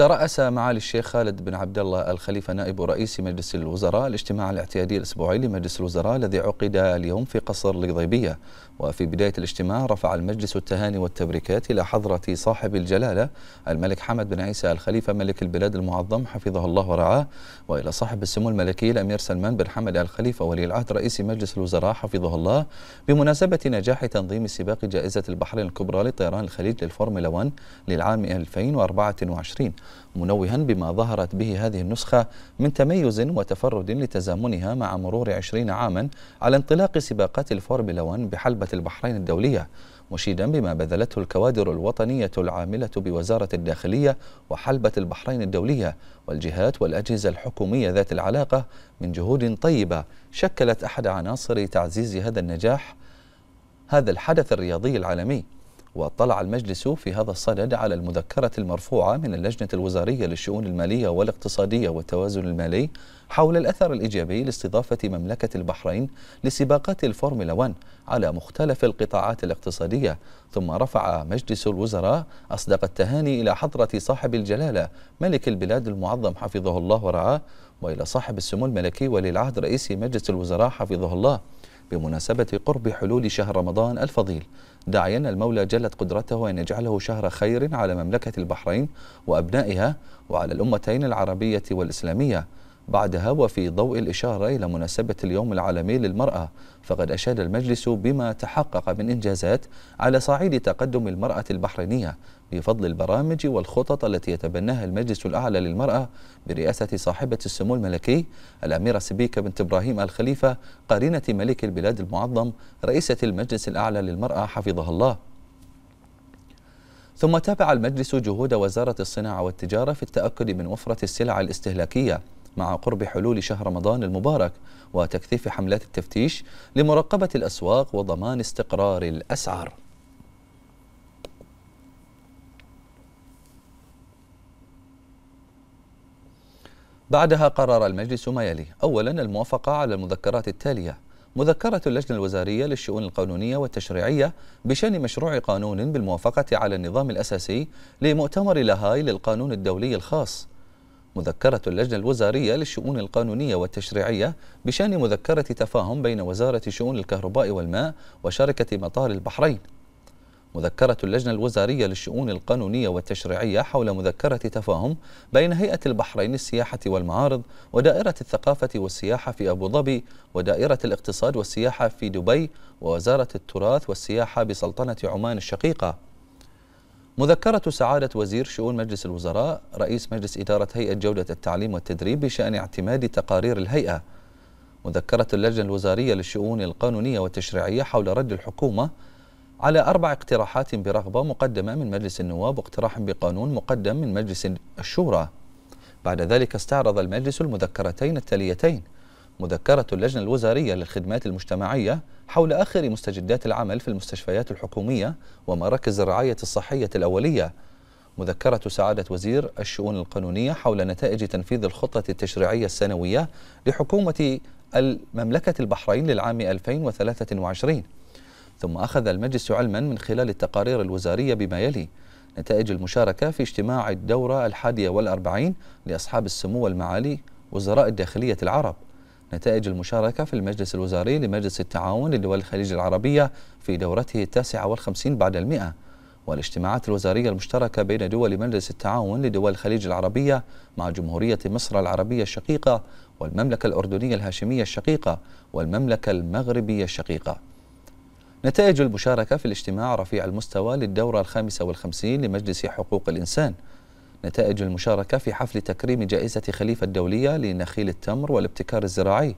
ترأس معالي الشيخ خالد بن عبد الله الخليفة نائب رئيس مجلس الوزراء الاجتماع الاعتيادي الأسبوعي لمجلس الوزراء الذي عقد اليوم في قصر القضيبية وفي بداية الاجتماع رفع المجلس التهاني والتبريكات إلى حضرة صاحب الجلالة الملك حمد بن عيسى الخليفة ملك البلاد المعظم حفظه الله ورعاه وإلى صاحب السمو الملكي الأمير سلمان بن حمد الخليفة ولي العهد رئيس مجلس الوزراء حفظه الله بمناسبة نجاح تنظيم سباق جائزة البحرين الكبرى لطيران الخليج للفورمولا 1 للعام 2024 منوها بما ظهرت به هذه النسخة من تميز وتفرد لتزامنها مع مرور عشرين عاما على انطلاق سباقات الفورمولا 1 بحلبة البحرين الدولية مشيدا بما بذلته الكوادر الوطنية العاملة بوزارة الداخلية وحلبة البحرين الدولية والجهات والأجهزة الحكومية ذات العلاقة من جهود طيبة شكلت أحد عناصر تعزيز هذا النجاح هذا الحدث الرياضي العالمي واطلع المجلس في هذا الصدد على المذكرة المرفوعة من اللجنة الوزارية للشؤون المالية والاقتصادية والتوازن المالي حول الأثر الإيجابي لاستضافة مملكة البحرين لسباقات الفورمولا 1 على مختلف القطاعات الاقتصادية ثم رفع مجلس الوزراء أصدق التهاني إلى حضرة صاحب الجلالة ملك البلاد المعظم حفظه الله ورعاه وإلى صاحب السمو الملكي ولي العهد رئيس مجلس الوزراء حفظه الله بمناسبة قرب حلول شهر رمضان الفضيل داعيا المولى جلت قدرته أن يجعله شهر خير على مملكة البحرين وأبنائها وعلى الأمتين العربية والإسلامية بعدها وفي ضوء الإشارة إلى مناسبة اليوم العالمي للمرأة فقد أشاد المجلس بما تحقق من إنجازات على صعيد تقدم المرأة البحرينية بفضل البرامج والخطط التي يتبناها المجلس الأعلى للمرأة برئاسة صاحبة السمو الملكي الأميرة سبيكة بنت إبراهيم الخليفة قرينة ملك البلاد المعظم رئيسة المجلس الأعلى للمرأة حفظها الله ثم تابع المجلس جهود وزارة الصناعة والتجارة في التأكد من وفرة السلع الاستهلاكية مع قرب حلول شهر رمضان المبارك وتكثيف حملات التفتيش لمراقبة الأسواق وضمان استقرار الأسعار بعدها قرر المجلس ما يلي أولا الموافقة على المذكرات التالية مذكرة اللجنة الوزارية للشؤون القانونية والتشريعية بشأن مشروع قانون بالموافقة على النظام الأساسي لمؤتمر لاهاي للقانون الدولي الخاص مذكرة اللجنة الوزارية للشؤون القانونية والتشريعية بشأن مذكرة تفاهم بين وزارة شؤون الكهرباء والماء وشركة مطار البحرين مذكرة اللجنة الوزارية للشؤون القانونية والتشريعية حول مذكرة تفاهم بين هيئة البحرين السياحة والمعارض ودائرة الثقافة والسياحة في أبو ظبي ودائرة الاقتصاد والسياحة في دبي ووزارة التراث والسياحة بسلطنة عمان الشقيقة مذكرة سعادة وزير شؤون مجلس الوزراء رئيس مجلس إدارة هيئة جودة التعليم والتدريب بشأن اعتماد تقارير الهيئة مذكرة اللجنة الوزارية للشؤون القانونية والتشريعية حول رد الحكومة على أربع اقتراحات برغبة مقدمة من مجلس النواب واقتراح بقانون مقدم من مجلس الشورى بعد ذلك استعرض المجلس المذكرتين التاليتين مذكرة اللجنة الوزارية للخدمات المجتمعية حول آخر مستجدات العمل في المستشفيات الحكومية ومراكز الرعاية الصحية الأولية مذكرة سعادة وزير الشؤون القانونية حول نتائج تنفيذ الخطة التشريعية السنوية لحكومة المملكة البحرين للعام 2023 ثم أخذ المجلس علما من خلال التقارير الوزارية بما يلي نتائج المشاركة في اجتماع الدورة الحادية والأربعين لأصحاب السمو والمعالي وزراء الداخلية العرب نتائج المشاركة في المجلس الوزاري لمجلس التعاون لدول الخليج العربية في دورته التاسعة والخمسين بعد المئة والاجتماعات الوزارية المشتركة بين دول مجلس التعاون لدول الخليج العربية مع جمهورية مصر العربية الشقيقة والمملكة الأردنية الهاشمية الشقيقة والمملكة المغربية الشقيقة نتائج المشاركة في الاجتماع رفيع المستوى للدورة الخامسة والخمسين لمجلس حقوق الإنسان نتائج المشاركة في حفل تكريم جائزة خليفة الدولية لنخيل التمر والابتكار الزراعي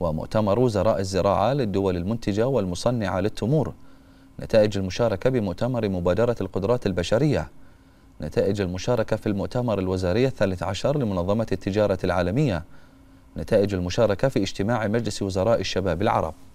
ومؤتمر وزراء الزراعة للدول المنتجة والمصنعة للتمور نتائج المشاركة بمؤتمر مبادرة القدرات البشرية نتائج المشاركة في المؤتمر الوزاري الثالث عشر لمنظمة التجارة العالمية نتائج المشاركة في اجتماع مجلس وزراء الشباب العرب